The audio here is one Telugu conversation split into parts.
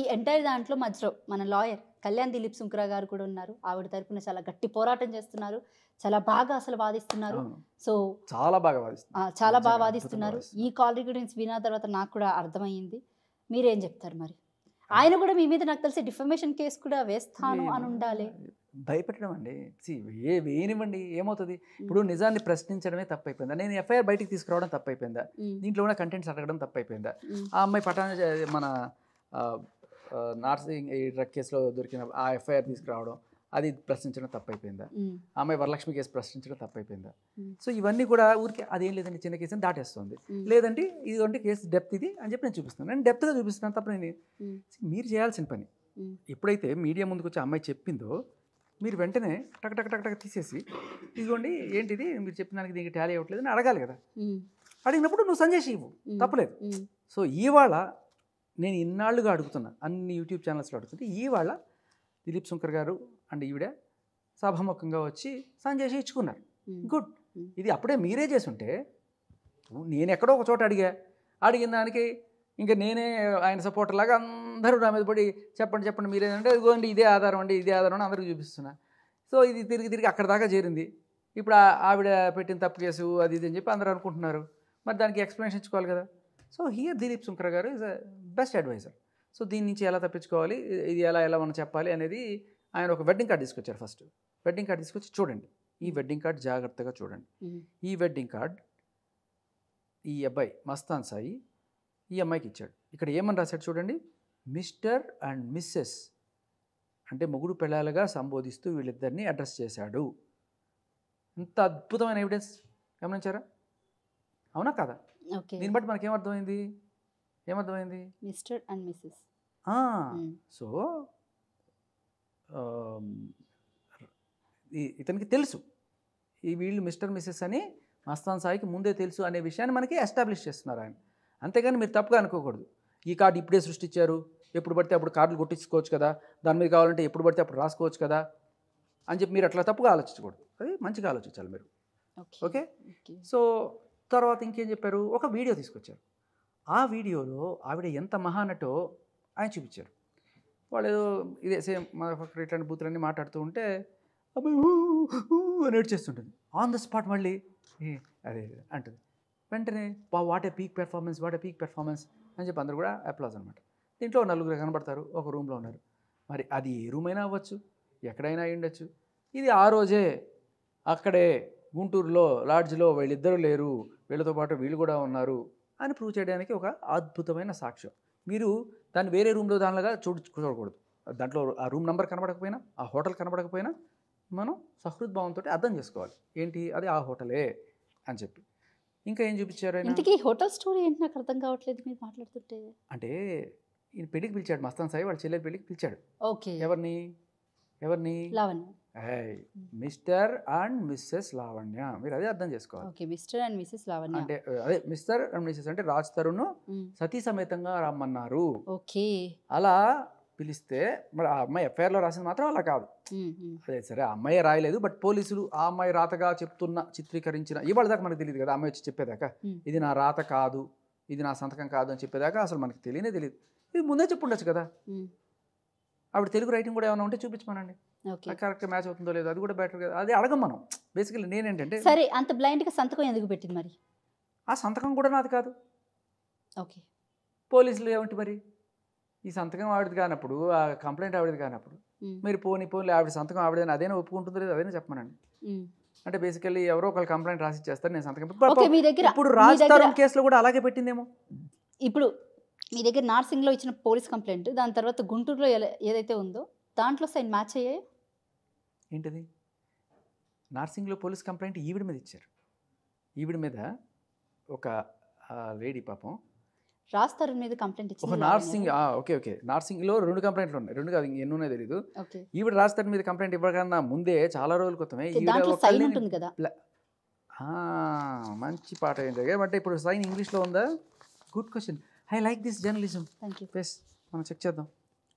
ఈ ఎంటైర్ దాంట్లో మధ్యలో మన లాయర్ కళ్యాణ్ దిలీప్ సుంకరా గారు కూడా ఉన్నారు ఆవిడ తరపున చాలా గట్టి పోరాటం చేస్తున్నారు చాలా బాగా అసలు వాదిస్తున్నారు సో చాలా బాగా చాలా బాగా వాదిస్తున్నారు ఈ కాల్ రికార్డింగ్స్ విన్న తర్వాత నాకు కూడా అర్థమైంది మీరేం చెప్తారు మరి ఆయన కూడా మీ మీద నాకు తెలిసి డిఫర్మేషన్ కేసు కూడా వేస్తాను అని ఉండాలి భయపెట్టడం అండి ఏ వేయనివ్వండి ఏమవుతుంది ఇప్పుడు నిజాన్ని ప్రశ్నించడమే తప్పైపోయిందా నేను ఎఫ్ఐఆర్ బయటికి తీసుకురావడం తప్పైపోయిందా దీంట్లో కూడా కంటెంట్స్ అడగడం తప్పైపోయిందా ఆ అమ్మాయి పటాన మన నార్సింగ్ ఈ డ్రగ్ కేసులో దొరికిన ఆ ఎఫ్ఐఆర్ తీసుకురావడం అది ప్రశ్నించడం తప్పైపోయిందా ఆమె వరలక్ష్మి కేసు ప్రశ్నించడం తప్పైపోయిందా సో ఇవన్నీ కూడా ఊరికి అదేం లేదండి చిన్న కేసు అని దాటేస్తుంది లేదంటే ఇదిగోండి కేసు డెప్త్ ఇది అని చెప్పి నేను చూపిస్తాను నేను డెప్త్గా చూపిస్తున్నాను తప్ప నేను మీరు చేయాల్సిన పని ఎప్పుడైతే మీడియా ముందుకు వచ్చి అమ్మాయి చెప్పిందో మీరు వెంటనే టక్ టక్ టక్ టక్ తీసేసి ఇదిగోండి ఏంటిది మీరు చెప్పిన దానికి దీనికి ట్యాలీ అవ్వట్లేదు అని అడగాలి కదా అడిగినప్పుడు నువ్వు సంజయ్ ఇవ్వు తప్పలేదు సో ఇవాళ నేను ఇన్నాళ్ళుగా అడుగుతున్నా అన్ని యూట్యూబ్ ఛానల్స్లో అడుగుతుంటే ఇవాళ దిలీప్ శంకర్ గారు అండ్ ఈవిడ సభాముఖంగా వచ్చి సంజయ్ ఇచ్చుకున్నారు గుడ్ ఇది అప్పుడే మీరే చేసుంటే నేను ఎక్కడో ఒక చోట అడిగా అడిగిన దానికి ఇంకా నేనే ఆయన సపోర్ట్ లాగా అందరూ నా మీద పడి చెప్పండి చెప్పండి మీరే అంటే ఇదిగోండి ఇదే ఆధారం అండి ఇదే ఆధారం అని అందరికీ చూపిస్తున్నా సో ఇది తిరిగి తిరిగి అక్కడ దాకా చేరింది ఇప్పుడు ఆవిడ పెట్టిన తప్పు కేసు అది ఇది అని చెప్పి అందరూ అనుకుంటున్నారు మరి దానికి ఎక్స్ప్లెనేషన్ ఇచ్చుకోవాలి కదా సో హియర్ దిలీప్ సుంకర్ గారు అ బెస్ట్ అడ్వైజర్ సో దీని నుంచి ఎలా తప్పించుకోవాలి ఇది ఎలా ఎలా మనం చెప్పాలి అనేది ఆయన ఒక వెడ్డింగ్ కార్డ్ తీసుకొచ్చారు ఫస్ట్ వెడ్డింగ్ కార్డ్ తీసుకొచ్చి చూడండి ఈ వెడ్డింగ్ కార్డ్ జాగ్రత్తగా చూడండి ఈ వెడ్డింగ్ కార్డ్ ఈ అబ్బాయి మస్తాన్ సాయి ఈ అమ్మాయికి ఇచ్చాడు ఇక్కడ ఏమని రాశాడు చూడండి మిస్టర్ అండ్ మిస్సెస్ అంటే మొగుడు పెళ్ళాలుగా సంబోధిస్తూ వీళ్ళిద్దరిని అడ్రస్ చేశాడు ఇంత అద్భుతమైన ఎవిడెన్స్ గమనించారా అవునా కదా దీన్ని బట్టి మనకి ఏమర్థమైంది ఏమర్థమైంది మిస్టర్ అండ్ మిస్సెస్ సో ఇతనికి తెలుసు ఈ వీళ్ళు మిస్టర్ మిస్సెస్ అని మస్తాన్ సాయికి ముందే తెలుసు అనే విషయాన్ని మనకి ఎస్టాబ్లిష్ చేస్తున్నారు ఆయన అంతేగాని మీరు తప్పుగా అనుకోకూడదు ఈ కార్డు ఇప్పుడే సృష్టించారు ఎప్పుడు పడితే అప్పుడు కార్డులు కొట్టించుకోవచ్చు కదా దాని మీద కావాలంటే ఎప్పుడు పడితే అప్పుడు రాసుకోవచ్చు కదా అని చెప్పి మీరు అట్లా తప్పుగా ఆలోచించకూడదు అది మంచిగా ఆలోచించాలి మీరు ఓకే సో తర్వాత ఇంకేం చెప్పారు ఒక వీడియో తీసుకొచ్చారు ఆ వీడియోలో ఆవిడ ఎంత మహానటో ఆయన చూపించారు వాళ్ళు ఏదో ఇదే సేమ్ ఇట్లాంటి బూతులన్నీ మాట్లాడుతూ ఉంటే అబ్బాయి అని ఏడ్చేస్తుంటుంది ఆన్ ద స్పాట్ మళ్ళీ అదే అంటుంది వెంటనే బా what a peak performance what a peak performance అని చెప్పి అందరు కూడా అప్లాజ్ అనమాట దీంట్లో నలుగురు కనబడతారు ఒక రూమ్లో ఉన్నారు మరి అది ఏ రూమ్ అయినా అవ్వచ్చు ఎక్కడైనా అయ్యుండొచ్చు ఇది ఆ రోజే అక్కడే గుంటూరులో లాడ్జ్లో వీళ్ళిద్దరూ లేరు వీళ్ళతో పాటు వీళ్ళు కూడా ఉన్నారు అని ప్రూవ్ చేయడానికి ఒక అద్భుతమైన సాక్ష్యం మీరు దాన్ని వేరే రూమ్లో దానిలాగా చూడు చూడకూడదు దాంట్లో ఆ రూమ్ నెంబర్ కనబడకపోయినా ఆ హోటల్ కనబడకపోయినా మనం సహృద్భావంతో అర్థం చేసుకోవాలి ఏంటి అది ఆ హోటలే అని చెప్పి ఇంకా ఏం చూపించారు ఇంతకీ హోటల్ స్టోరీ ఏంటి నాకు అర్థం కావట్లేదు మీరు మాట్లాడుతుంటే అంటే ఈయన పెళ్లికి పిలిచాడు మస్తాన్ సాయి వాళ్ళ చెల్లెలు పెళ్లికి పిలిచాడు ఓకే ఎవరిని ఎవరిని Lavanya mister and missus Lavanya మీరు అదే అర్థం చేసుకోవాలి మిస్టర్ అండ్ మిస్సెస్ లావణ్య అంటే అదే మిస్టర్ అండ్ మిస్సెస్ అంటే రాజ్ తరుణ్ hmm. సతీ సమేతంగా రమ్మన్నారు ఓకే అలా పిలిస్తే మరి ఆ అమ్మాయి లో రాసింది మాత్రం అలా కాదు hmm, hmm. అదే సరే ఆ అమ్మాయి రాయలేదు బట్ పోలీసులు ఆ అమ్మాయి రాతగా చెప్తున్న చిత్రీకరించిన ఇవాళ దాకా మనకు తెలియదు కదా అమ్మాయి వచ్చి చెప్పేదాకా ఇది నా రాత కాదు ఇది నా సంతకం కాదు అని చెప్పేదాకా అసలు మనకి తెలియనే తెలియదు ఇది ముందే చెప్పుండొచ్చు కదా ఆవిడ తెలుగు రైటింగ్ కూడా ఏమైనా ఉంటే చూపించమనండి కరెక్ట్ మ్యాచ్ అవుతుందో లేదో అది కూడా బెటర్ కదా అది అడగం మనం నేను ఏంటంటే సరే అంత బ్లైండ్గా సంతకం ఎందుకు పెట్టింది మరి ఆ సంతకం కూడా నాది కాదు ఓకే పోలీసులు ఏమిటి మరి ఈ సంతకం ఆవిడది కానప్పుడు ఆ కంప్లైంట్ ఆవిడది కానప్పుడు మీరు పోనీ పోనీ ఆవిడ సంతకం ఆవిడదని అదేనా ఒప్పుకుంటుందో లేదు అదేనా చెప్పమనండి అంటే బేసికల్లీ ఎవరో ఒకళ్ళు కంప్లైంట్ రాసి ఇచ్చేస్తారు నేను సంతకం ఇప్పుడు రాజ్ కేసులో కూడా అలాగే పెట్టిందేమో ఇప్పుడు మీ దగ్గర నార్సింగ్లో ఇచ్చిన పోలీస్ కంప్లైంట్ దాని తర్వాత గుంటూరులో ఏదైతే ఉందో దాంట్లో సైన్ మ్యాచ్ అయ్యాయి ఏంటిది నార్సింగ్లో పోలీస్ కంప్లైంట్ ఈవిడ మీద ఇచ్చారు ఈవిడ మీద ఒక లేడీ పాపం రాస్తారు మీద కంప్లైంట్ ఇచ్చింది నార్సింగ్ ఓకే ఓకే నార్సింగ్లో రెండు కంప్లైంట్లు ఉన్నాయి రెండు కాదు ఎన్ని ఉన్నాయో తెలియదు ఈవిడ రాస్తారు మీద కంప్లైంట్ ఇవ్వకన్నా ముందే చాలా రోజుల క్రితమే మంచి పాట ఏంటంటే బట్ ఇప్పుడు సైన్ ఇంగ్లీష్లో ఉందా good question I like this journalism thank you please మనం చెక్ చేద్దాం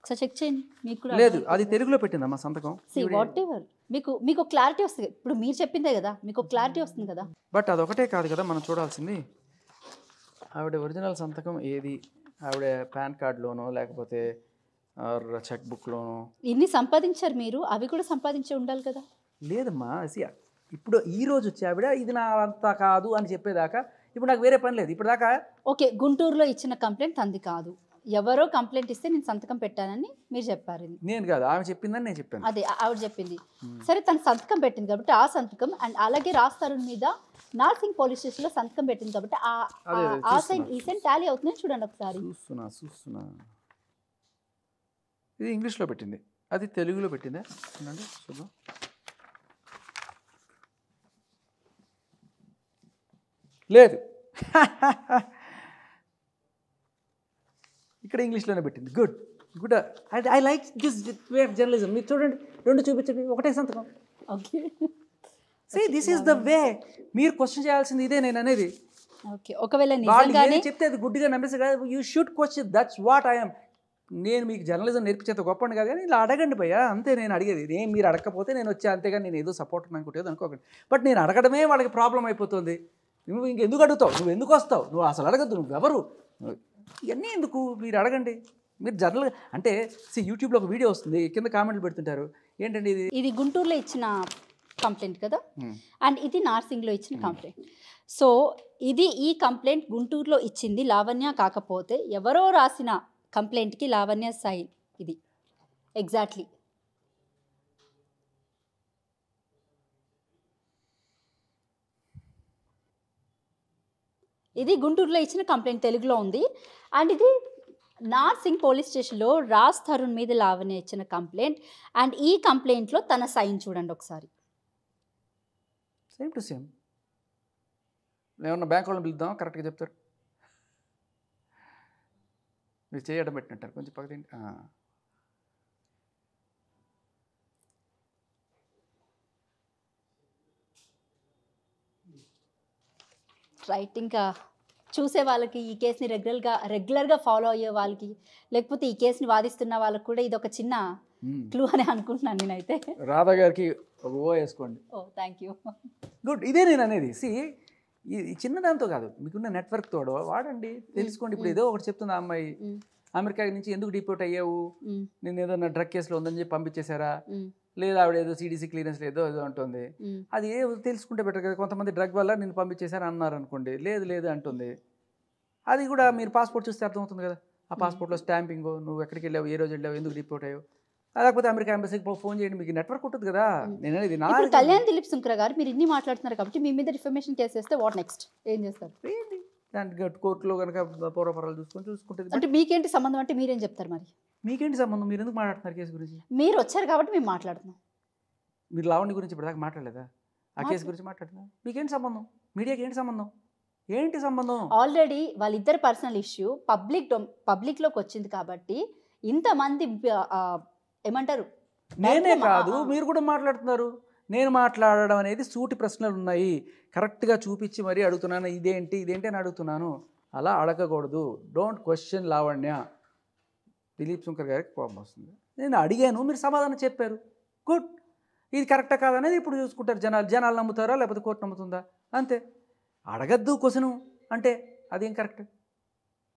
ఒకసారి చెక్ చేయండి మీకు లేదు అది తెలుగులో పెట్టిందా మా సంతకం సీ వాట్ ఎవర్ మీకు మీకు క్లారిటీ వస్తుంది ఇప్పుడు మీరు చెప్పిందే కదా మీకు క్లారిటీ వస్తుంది కదా బట్ అది ఒకటే కాదు కదా మనం చూడాల్సింది ఆవిడ ఒరిజినల్ సంతకం ఏది ఆవిడ పాన్ కార్డ్లోనో లేకపోతే చెక్ బుక్లోనో ఇన్ని సంపాదించారు మీరు అవి కూడా సంపాదించి ఉండాలి కదా లేదమ్మా ఇప్పుడు ఈ రోజు వచ్చి ఆవిడ ఇది నా అంతా కాదు అని చెప్పేదాకా ఇప్పుడు నాకు వేరే పని లేదు ఇప్పుడు దాకా ఓకే గుంటూరులో ఇచ్చిన కంప్లైంట్ తంది కాదు ఎవరో కంప్లైంట్ ఇస్తే నేను సంతకం పెట్టానని మీరు చెప్పారు నేను కాదు ఆమె చెప్పిందని నేను చెప్పాను అదే ఆవిడ చెప్పింది సరే తను సంతకం పెట్టింది కాబట్టి ఆ సంతకం అండ్ అలాగే రాజ్ తరుణ్ మీద నార్సింగ్ పోలీస్ స్టేషన్ లో సంతకం పెట్టింది కాబట్టి ఆ సైన్ ఈ సైన్ టాలీ అవుతుందని చూడండి ఒకసారి చూస్తున్నా చూస్తున్నా ఇది ఇంగ్లీష్లో పెట్టింది అది తెలుగులో పెట్టిందే చూడండి చూద్దాం లేదు ఇక్కడ ఇంగ్లీష్లోనే పెట్టింది good good I like this way of journalism మీరు చూడండి రెండు చూపించండి ఒకటే సంతకం okay say this is the way మీరు క్వశ్చన్ చేయాల్సింది ఇదే నేను అనేది ఓకే ఒకవేళ నిజంగానే చెప్తే అది గుడ్డిగా నమ్మేసి కాదు you should question that's what I'm నేను మీకు జర్నలిజం నేర్పించేంత గొప్పండి కాదు కానీ ఇలా అడగండి భయ్యా అంతే నేను అడిగేది ఇదేం మీరు అడగకపోతే నేను అంతే కానీ నేను ఏదో సపోర్ట్ అనుకుంటేది అనుకోకండి బట్ నేను అడగడమే వాళ్ళకి ప్రాబ్లం అయిపోతుంది నువ్వు ఇంకెందుకు అడుగుతావు నువ్వు ఎందుకు వస్తావు నువ్వు అసలు అడగద్దు ఎవరు ఇవన్నీ ఎందుకు మీరు అడగండి మీరు జనరల్ అంటే సి యూట్యూబ్లో ఒక వీడియో వస్తుంది కింద కామెంట్లు పెడుతుంటారు ఏంటండి ఇది ఇది గుంటూరులో ఇచ్చిన కంప్లైంట్ కదా అండ్ ఇది నార్సింగ్లో ఇచ్చిన కంప్లైంట్ సో ఇది ఈ కంప్లైంట్ గుంటూరులో ఇచ్చింది లావణ్య కాకపోతే ఎవరో రాసిన కంప్లైంట్కి లావణ్య సైన్ ఇది ఎగ్జాక్ట్లీ ఇది గుంటూరులో ఇచ్చిన కంప్లైంట్ తెలుగులో ఉంది అండ్ ఇది నార్సింగ్ పోలీస్ స్టేషన్లో రాజ్ తరుణ్ మీద లావణ్య ఇచ్చిన కంప్లైంట్ అండ్ ఈ కంప్లైంట్లో తన సైన్ చూడండి ఒకసారి సేమ్ టు సేమ్ ఏమన్నా బ్యాంక్ వాళ్ళని పిలుద్దాం కరెక్ట్గా చెప్తారు మీరు చేయడం పెట్టినట్టారు కొంచెం పక్కదండి రైట్ ఇంకా చూసే వాళ్ళకి ఈ కేసుని రెగ్యులర్గా రెగ్యులర్గా ఫాలో అయ్యే వాళ్ళకి లేకపోతే ఈ కేసుని వాదిస్తున్న వాళ్ళకి కూడా ఇది ఒక చిన్న క్లూ hmm. అని అనుకుంటున్నాను నేనైతే రాధా గారికి ఓ వేసుకోండి ఓ థ్యాంక్ యూ గుడ్ ఇదే నేను అనేది సి ఈ దాంతో కాదు మీకున్న నెట్వర్క్ తోడో వాడండి hmm. తెలుసుకోండి ఇప్పుడు hmm. ఏదో ఒకటి చెప్తుంది అమ్మాయి అమెరికా నుంచి ఎందుకు డిపోర్ట్ అయ్యావు నేను ఏదన్నా డ్రగ్ కేసులో ఉందని చెప్పి పంపించేశారా లేదా ఆవిడ ఏదో సిడిసి క్లియరెన్స్ లేదో ఏదో అంటుంది అది ఏ తెలుసుకుంటే బెటర్ కదా కొంతమంది డ్రగ్ వల్ల నేను పంపించేశారు అన్నారు అనుకోండి లేదు లేదు అంటుంది అది కూడా మీరు పాస్పోర్ట్ చూస్తే అర్థమవుతుంది కదా ఆ పాస్పోర్ట్లో స్టాంపింగ్ నువ్వు ఎక్కడికి వెళ్ళావు ఏ రోజు వెళ్ళావు ఎందుకు రిపోర్ట్ అయ్యావు లేకపోతే అమెరికా ఎంబసీకి ఫోన్ చేయండి మీకు నెట్వర్క్ ఉంటుంది కదా నేను అనేది నా కళ్యాణ్ దిలీప్ సుంకర గారు మీరు ఇన్ని మాట్లాడుతున్నారు కాబట్టి మీ మీద రిఫర్మేషన్ చేసేస్తే వాట్ నెక్స్ట్ ఏం చేస్తారు దానికి కోర్టులో కనుక పూర్వపరాలు చూసుకొని చూసుకుంటుంది అంటే మీకేంటి సంబంధం అంటే మీరేం చెప్తారు మరి మీకేంటి సంబంధం మీరు ఎందుకు మాట్లాడుతున్నారు కేసు గురించి మీరు వచ్చారు కాబట్టి మేము మాట్లాడుతున్నాం మీరు లావణ్య గురించి ఇప్పటిదాకా మాట్లాడలేదా ఆ కేసు గురించి మాట్లాడుతున్నా మీకేంటి సంబంధం మీడియాకి ఏంటి సంబంధం ఏంటి సంబంధం ఆల్రెడీ వాళ్ళిద్దరు పర్సనల్ ఇష్యూ పబ్లిక్ పబ్లిక్లోకి వచ్చింది కాబట్టి ఇంతమంది ఏమంటారు నేనే కాదు మీరు కూడా మాట్లాడుతున్నారు నేను మాట్లాడడం అనేది సూటి ప్రశ్నలు ఉన్నాయి కరెక్ట్గా చూపించి మరీ అడుగుతున్నాను ఇదేంటి ఇదేంటి అని అడుగుతున్నాను అలా అడగకూడదు డోంట్ క్వశ్చన్ లావణ్య దిలీప్ శంకర్ గారికి కోపం వస్తుంది నేను అడిగాను మీరు సమాధానం చెప్పారు గుడ్ ఇది కరెక్టా కాదనేది ఇప్పుడు చూసుకుంటారు జనాలు జనాలు నమ్ముతారా లేకపోతే కోర్టు నమ్ముతుందా అంతే అడగద్దు క్వశ్చను అంటే అదేం కరెక్ట్